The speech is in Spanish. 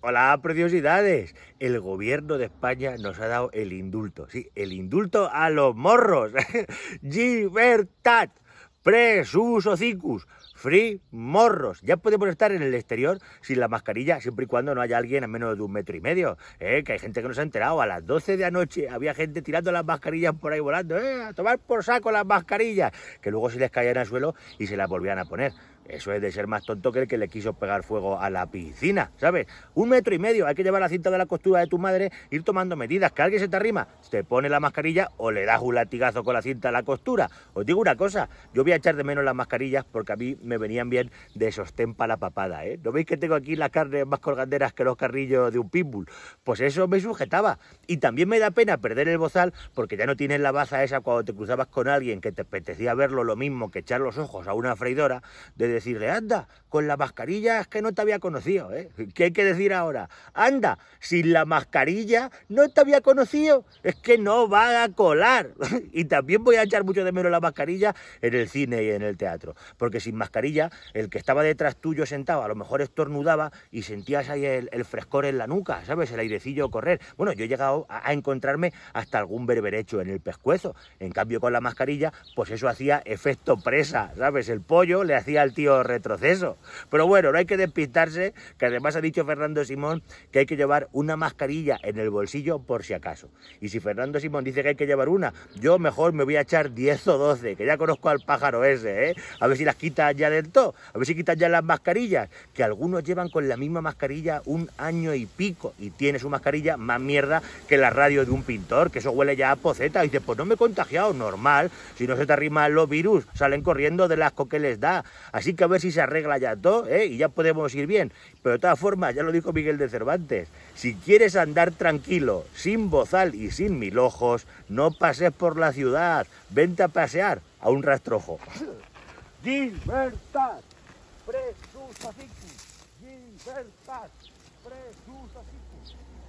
Hola, preciosidades. El gobierno de España nos ha dado el indulto. Sí, el indulto a los morros. Libertad. Presus hocicus. Free morros. Ya podemos estar en el exterior sin la mascarilla, siempre y cuando no haya alguien a menos de un metro y medio. ¿eh? Que hay gente que no se ha enterado. A las 12 de la noche había gente tirando las mascarillas por ahí volando. ¿eh? A tomar por saco las mascarillas. Que luego se les caían al suelo y se las volvían a poner. Eso es de ser más tonto que el que le quiso pegar fuego a la piscina, ¿sabes? Un metro y medio, hay que llevar la cinta de la costura de tu madre, ir tomando medidas, que alguien se te arrima, te pone la mascarilla o le das un latigazo con la cinta a la costura. Os digo una cosa, yo voy a echar de menos las mascarillas porque a mí me venían bien de sostén para la papada, ¿eh? ¿No veis que tengo aquí las carnes más colganderas que los carrillos de un pitbull? Pues eso me sujetaba. Y también me da pena perder el bozal porque ya no tienes la baza esa cuando te cruzabas con alguien que te apetecía verlo lo mismo que echar los ojos a una freidora. Desde decirle, anda, con la mascarilla es que no te había conocido, ¿eh? ¿Qué hay que decir ahora? Anda, sin la mascarilla no te había conocido, es que no va a colar. y también voy a echar mucho de menos la mascarilla en el cine y en el teatro, porque sin mascarilla el que estaba detrás tuyo sentado a lo mejor estornudaba y sentías ahí el, frescor en la nuca, ¿sabes? El airecillo correr. Bueno, yo he llegado a, encontrarme hasta algún berberecho en el pescuezo. En cambio, con la mascarilla, pues eso hacía efecto presa, ¿sabes? El pollo le hacía al tío retroceso. Pero bueno, no hay que despistarse, que además ha dicho Fernando Simón que hay que llevar una mascarilla en el bolsillo por si acaso. Y si Fernando Simón dice que hay que llevar una, yo mejor me voy a echar 10 o 12, que ya conozco al pájaro ese, ¿eh? A ver si las quita ya del todo, a ver si quita ya las mascarillas, que algunos llevan con la misma mascarilla un año y pico y tiene su mascarilla más mierda que la radio de un pintor, que eso huele ya a poceta. Y dice, pues no me he contagiado, normal, si no se te arriman los virus, salen corriendo de las que les da. Así que a ver si se arregla ya todo, ¿eh? y ya podemos ir bien. Pero de todas formas, ya lo dijo Miguel de Cervantes, si quieres andar tranquilo, sin bozal y sin mil ojos, no pases por la ciudad, vente a pasear a un rastrojo.